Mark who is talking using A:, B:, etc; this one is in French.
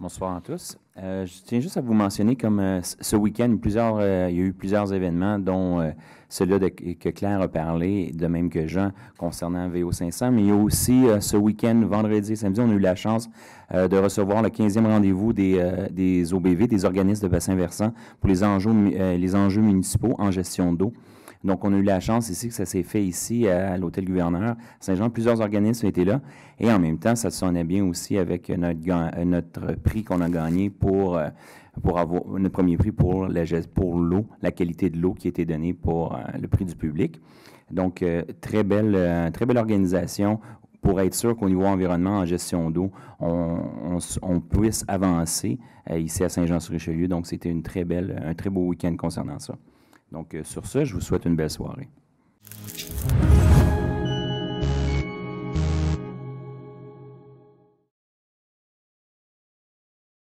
A: Bonsoir à tous. Euh, je tiens juste à vous mentionner comme euh, ce week-end, plusieurs, euh, il y a eu plusieurs événements, dont celui de, que Claire a parlé, de même que Jean, concernant VO500, mais il y a aussi ce week-end, vendredi et samedi, on a eu la chance de recevoir le 15e rendez-vous des, OBV, des organismes de bassin versant, pour les enjeux municipaux en gestion d'eau. Donc, on a eu la chance ici que ça s'est fait ici à, l'Hôtel Gouverneur Saint-Jean. Plusieurs organismes ont été là. Et en même temps, ça se sonnait bien aussi avec notre, prix qu'on a gagné euh, pour, avoir notre premier prix pour la, pour l'eau, la qualité de l'eau qui était donnée pour euh, le prix du public. Donc, euh, très, belle, très belle organisation pour être sûr qu'au niveau environnement, en gestion d'eau, on, puisse avancer ici à Saint-Jean-sur-Richelieu. Donc, c'était une très belle, un très beau week-end concernant ça. Donc, euh, sur ce, je vous souhaite une belle soirée.